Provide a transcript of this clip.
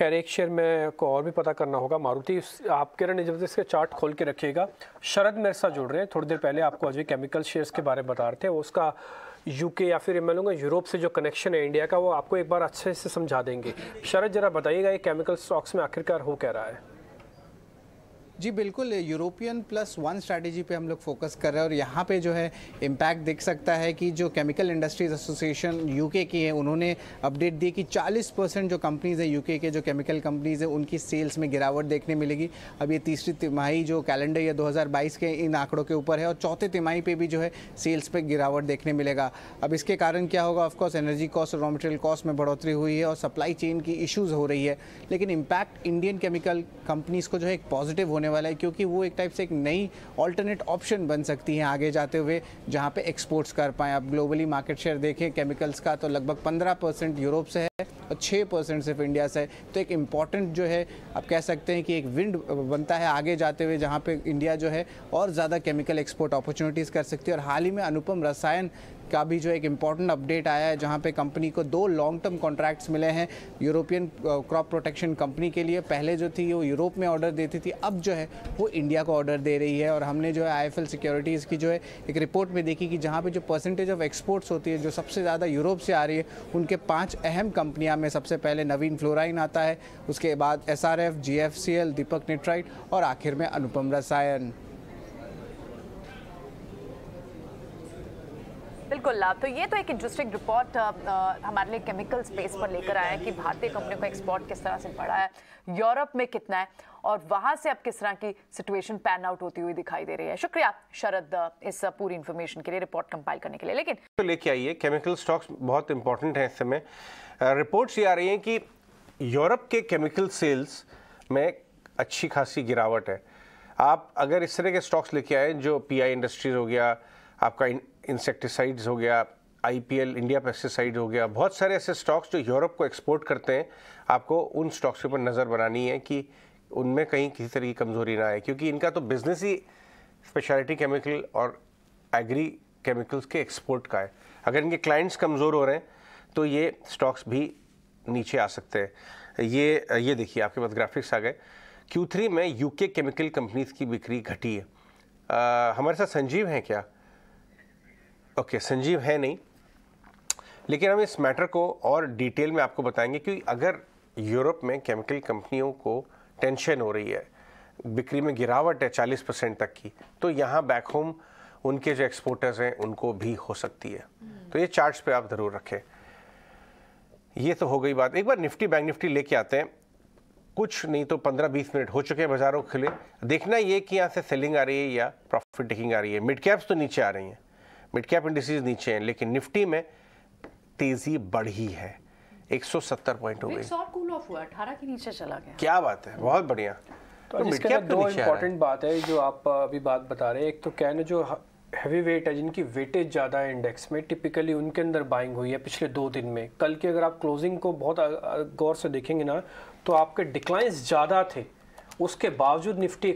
खैर एक शेयर में को और भी पता करना होगा मारुति आप कह रहे जब जबरदस्त इसका चार्ट खोल के रखिएगा शरद मेरे साथ जुड़ रहे हैं थोड़ी देर पहले आपको अजय केमिकल शेयर्स के बारे में बता रहे थे उसका यूके या फिर मैं लूँगा यूरोप से जो कनेक्शन है इंडिया का वो आपको एक बार अच्छे से समझा देंगे शरद जरा बताइएगा ये केमिकल स्टॉक्स में आखिरकार हो कह रहा है जी बिल्कुल यूरोपियन प्लस वन स्ट्रैटेजी पे हम लोग फोकस कर रहे हैं और यहाँ पे जो है इम्पैक्ट देख सकता है कि जो केमिकल इंडस्ट्रीज एसोसिएशन यूके की है उन्होंने अपडेट दी कि 40 परसेंट जो कंपनीज़ हैं यूके के जो केमिकल कंपनीज़ हैं उनकी सेल्स में गिरावट देखने मिलेगी अब ये तीसरी तिमाही जो कैलेंडर या दो के इन आंकड़ों के ऊपर है और चौथे तिमाही पर भी जो है सेल्स पर गिरावट देखने मिलेगा अब इसके कारण क्या होगा ऑफकोर्स एनर्जी कॉस्ट और रॉ मटेरियल कॉस्ट में बढ़ोतरी हुई है और सप्लाई चेन की इशूज़ हो रही है लेकिन इम्पैक्ट इंडियन केमिकल कंपनीज़ को जो है एक पॉजिटिव होने वाला है क्योंकि वो एक टाइप से एक नई ऑल्टरनेट ऑप्शन बन सकती है आगे जाते हुए जहाँ पे एक्सपोर्ट्स कर पाएँ आप ग्लोबली मार्केट शेयर देखें केमिकल्स का तो लगभग पंद्रह यूरोप से है और छः परसेंट सिर्फ इंडिया से है तो एक इम्पॉर्टेंट जो है आप कह सकते हैं कि एक विंड बनता है आगे जाते हुए जहाँ पे इंडिया जो है और ज़्यादा केमिकल एक्सपोर्ट अपॉर्चुनिटीज़ कर सकती है और हाल ही में अनुपम रसायन का भी जो एक इम्पॉर्टेंट अपडेट आया है जहाँ पे कंपनी को दो लॉन्ग टर्म कॉन्ट्रैक्ट्स मिले हैं यूरोपियन क्रॉप प्रोटेक्शन कंपनी के लिए पहले जो थी वो यूरोप में ऑर्डर देती थी अब जो है वो इंडिया को ऑर्डर दे रही है और हमने जो है आई सिक्योरिटीज़ की जो है एक रिपोर्ट में देखी कि जहाँ पर जो परसेंटेज ऑफ एक्सपोर्ट्स होती है जो सबसे ज़्यादा यूरोप से आ रही है उनके पाँच अहम कंपनियाँ में सबसे पहले नवीन फ्लोराइन आता है उसके बाद S R F G F C L Deepak nitrite और आखिर में अनुपम रसायन बिल्कुल तो ये तो एक इंटरेस्टिंग रिपोर्ट हमारे लिए केमिकल स्पेस पर लेकर आया है कि भारतीय कंपनियों का एक्सपोर्ट किस तरह से बढ़ा है यूरोप में कितना है और वहां से अब किस तरह की सिचुएशन पैन आउट होती हुई दिखाई दे रही है शुक्रिया शरद इस पूरी इन्फॉर्मेशन के लिए रिपोर्ट कंपाइल करने के लिए लेकिन तो लेके आइए केमिकल स्टॉक्स बहुत इंपॉर्टेंट हैं इस समय रिपोर्ट्स ये आ रही हैं कि यूरोप के केमिकल सेल्स में अच्छी खासी गिरावट है आप अगर इस तरह के स्टॉक्स लेके आए जो पी इंडस्ट्रीज हो गया आपका इंसेक्टिसाइड्स हो गया आईपीएल इंडिया पेस्टिसाइड हो गया बहुत सारे ऐसे स्टॉक्स जो यूरोप को एक्सपोर्ट करते हैं आपको उन स्टॉक्स के ऊपर नज़र बनानी है कि उनमें कहीं किसी तरह की कमज़ोरी ना आए क्योंकि इनका तो बिज़नेस ही स्पेशलिटी केमिकल और एग्री केमिकल्स के एक्सपोर्ट का है अगर इनके क्लाइंट्स कमज़ोर हो रहे हैं तो ये स्टॉक्स भी नीचे आ सकते हैं ये ये देखिए आपके पास ग्राफिक्स आ गए क्यू में यूके केमिकल कंपनीज की बिक्री घटी है आ, हमारे साथ संजीव हैं क्या ओके okay, संजीव है नहीं लेकिन हम इस मैटर को और डिटेल में आपको बताएंगे क्योंकि अगर यूरोप में केमिकल कंपनियों को टेंशन हो रही है बिक्री में गिरावट है 40 परसेंट तक की तो यहाँ बैक होम उनके जो एक्सपोर्टर्स हैं उनको भी हो सकती है तो ये चार्ट्स पे आप ज़रूर रखें ये तो हो गई बात एक बार निफ्टी बैंक निफ्टी लेके आते हैं कुछ नहीं तो 15-20 मिनट हो चुके हैं बाज़ारों खुले देखना ये कि यहाँ से सेलिंग आ रही है या प्रॉफिट टेकिंग आ रही है मिड कैप्स तो नीचे आ रही हैं मिड कैप इंडस्ट्रीज नीचे हैं लेकिन निफ्टी में तेजी बढ़ी है 170 पॉइंट हो तो गई और कूल ऑफ हुआ 18 के नीचे चला गया क्या बात है बहुत बढ़िया तो, मिड तो कैप अंदर तो दो इंपॉर्टेंट बात है जो आप अभी बात बता रहे हैं एक तो कहना जो हैवी वेट है जिनकी वेटेज ज़्यादा है इंडेक्स में टिपिकली उनके अंदर बाइंग हुई है पिछले दो दिन में कल की अगर आप क्लोजिंग को बहुत गौर से देखेंगे ना तो आपके डिक्लाइंस ज़्यादा थे उसके बावजूद निफ्टी